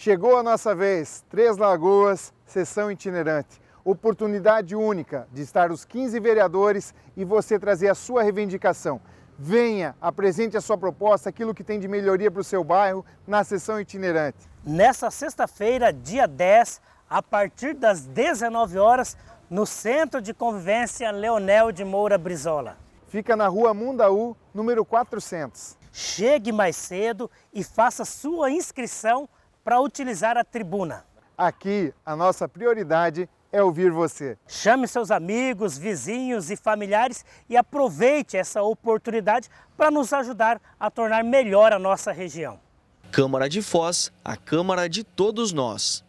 Chegou a nossa vez, Três Lagoas, sessão itinerante. Oportunidade única de estar os 15 vereadores e você trazer a sua reivindicação. Venha, apresente a sua proposta, aquilo que tem de melhoria para o seu bairro na sessão itinerante. Nessa sexta-feira, dia 10, a partir das 19 horas, no Centro de Convivência Leonel de Moura Brizola. Fica na rua Mundaú, número 400. Chegue mais cedo e faça sua inscrição para utilizar a tribuna. Aqui, a nossa prioridade é ouvir você. Chame seus amigos, vizinhos e familiares e aproveite essa oportunidade para nos ajudar a tornar melhor a nossa região. Câmara de Foz, a Câmara de todos nós.